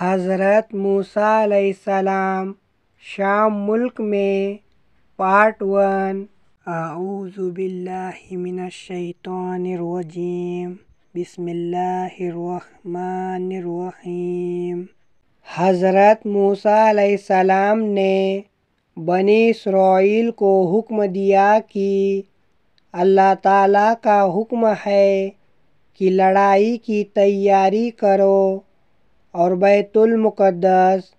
हज़रत मूसम शाम मुल्क में पार्ट वन आऊज़बिल्लिमिनशैतरजीम बिसमीम हज़रत मूसम ने बनी इसराइल को हुक्म दिया कि अल्लाह ताला का हुक्म है कि लड़ाई की तैयारी करो और बैतुलमक़दस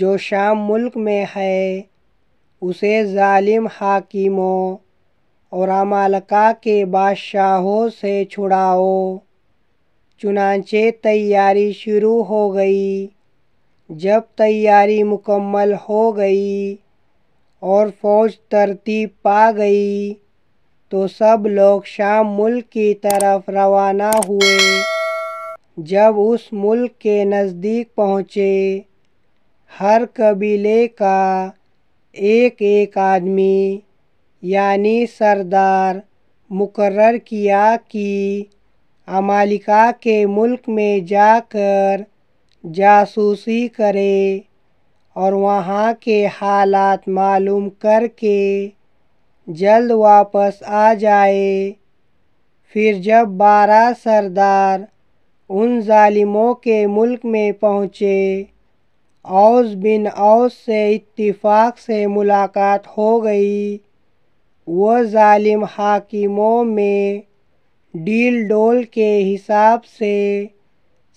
जो शाम मुल्क में है उसे ालिम हाकिमों और अमालका के बादशाहों से छुड़ाओ चुनाचे तैयारी शुरू हो गई जब तैयारी मुकम्मल हो गई और फौज तरतीब पा गई तो सब लोग शाम मुल्क की तरफ रवाना हुए जब उस मुल्क के नज़दीक पहुँचे हर कबीले का एक एक आदमी यानी सरदार मुकर किया कि अमालिका के मुल्क में जाकर जासूसी करे और वहाँ के हालात मालूम करके जल्द वापस आ जाए फिर जब बारह सरदार उन ज़ालिमों के मुल्क में पहुँचे औस बिन औस से इतफ़ाक से मुलाकात हो गई वो ज़ालिम हाकिमों में डील डोल के हिसाब से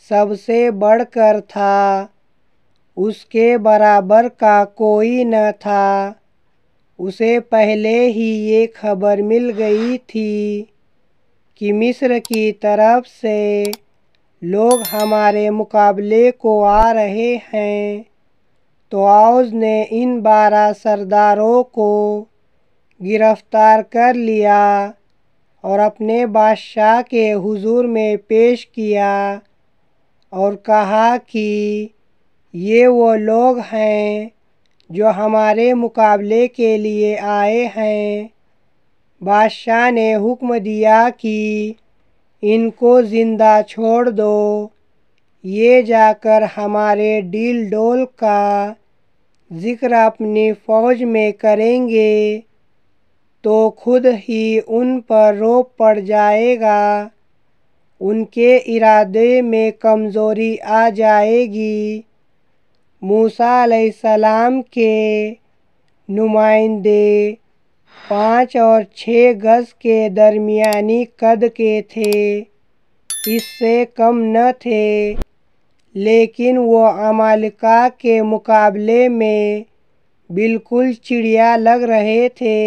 सबसे बढ़कर था उसके बराबर का कोई न था उसे पहले ही ये खबर मिल गई थी कि मिस्र की तरफ से लोग हमारे मुकाबले को आ रहे हैं तो आउज़ ने इन बारह सरदारों को गिरफ़्तार कर लिया और अपने बादशाह के हुजूर में पेश किया और कहा कि ये वो लोग हैं जो हमारे मुकाबले के लिए आए हैं बादशाह ने हुक्म दिया कि इनको ज़िंदा छोड़ दो ये जाकर हमारे डील डोल का ज़िक्र अपनी फ़ौज में करेंगे तो खुद ही उन पर रोप पड़ जाएगा उनके इरादे में कमज़ोरी आ जाएगी मूसा सलाम के नुमाइंदे पाँच और छः गज के दरमियानी कद के थे इससे कम न थे लेकिन वो अमालिका के मुकाबले में बिल्कुल चिड़िया लग रहे थे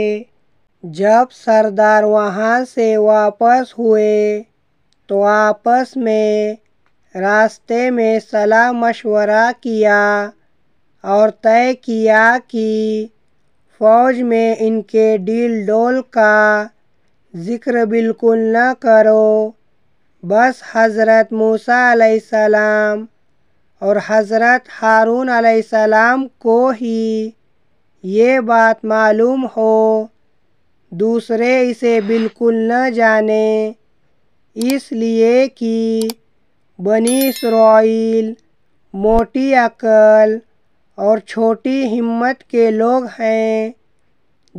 जब सरदार वहाँ से वापस हुए तो आपस में रास्ते में सलाह मशवरा किया और तय किया कि फौज में इनके डील डोल का ज़िक्र बिल्कुल न करो बस हज़रत मूसा अलैहिस्सलाम और हज़रत हारून अलैहिस्सलाम को ही ये बात मालूम हो दूसरे इसे बिल्कुल न जाने इसलिए कि बनी इसराइल मोटी अकल और छोटी हिम्मत के लोग हैं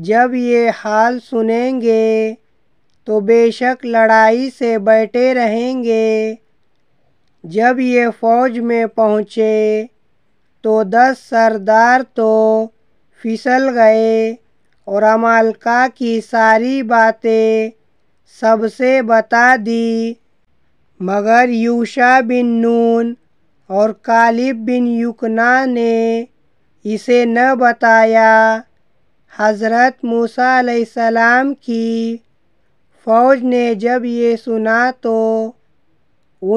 जब ये हाल सुनेंगे तो बेशक लड़ाई से बैठे रहेंगे जब ये फौज में पहुँचे तो दस सरदार तो फिसल गए और अमालका की सारी बातें सबसे बता दी मगर यूशा बिन नून और कालिब बिन युकना ने इसे न बताया हज़रत मूसा सलाम की फ़ौज ने जब ये सुना तो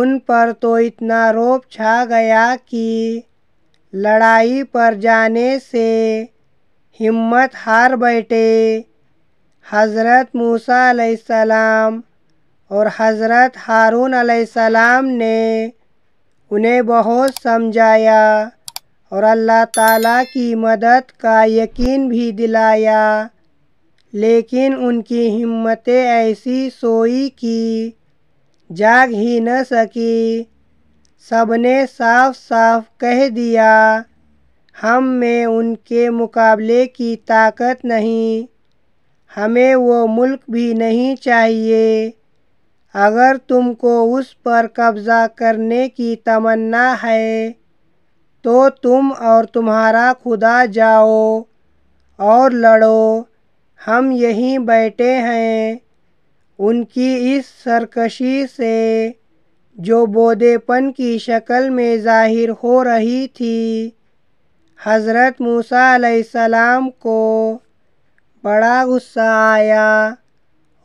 उन पर तो इतना रोप छा गया कि लड़ाई पर जाने से हिम्मत हार बैठे हज़रत मूसा सलाम और हज़रत हारून सलाम ने उन्हें बहुत समझाया और अल्लाह ताला की मदद का यकीन भी दिलाया लेकिन उनकी हिम्मतें ऐसी सोई कि जाग ही न सकी सबने साफ साफ कह दिया हम में उनके मुकाबले की ताकत नहीं हमें वो मुल्क भी नहीं चाहिए अगर तुमको उस पर कब्जा करने की तमन्ना है तो तुम और तुम्हारा खुदा जाओ और लड़ो हम यहीं बैठे हैं उनकी इस सरकशी से जो बोदेपन की शक्ल में ज़ाहिर हो रही थी हज़रत मूसा सलाम को बड़ा गुस्सा आया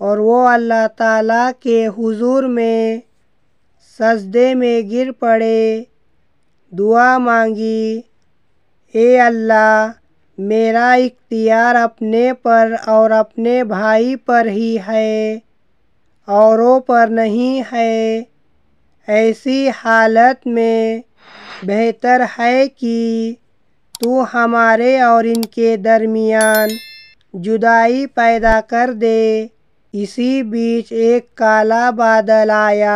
और वो अल्लाह ताला के हुजूर में सजदे में गिर पड़े दुआ मांगी ए अल्लाह मेरा इख्तियार अपने पर और अपने भाई पर ही है औरों पर नहीं है ऐसी हालत में बेहतर है कि तू हमारे और इनके दरमियान जुदाई पैदा कर दे इसी बीच एक काला बादल आया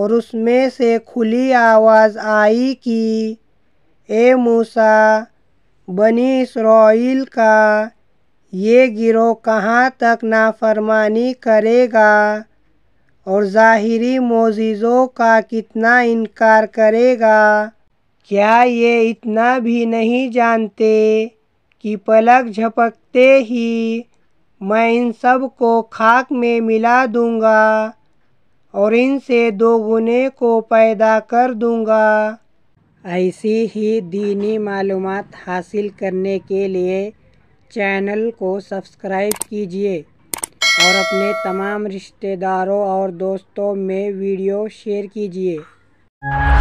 और उसमें से खुली आवाज़ आई कि ए मूसा बनी इसराइल का ये गिरोह कहाँ तक नाफरमानी करेगा और ज़ाहिरी मोजिज़ों का कितना इनकार करेगा क्या ये इतना भी नहीं जानते कि पलक झपकते ही मैं इन सब को खाक में मिला दूंगा और इनसे दोगुने को पैदा कर दूंगा ऐसी ही दीनी मालूम हासिल करने के लिए चैनल को सब्सक्राइब कीजिए और अपने तमाम रिश्तेदारों और दोस्तों में वीडियो शेयर कीजिए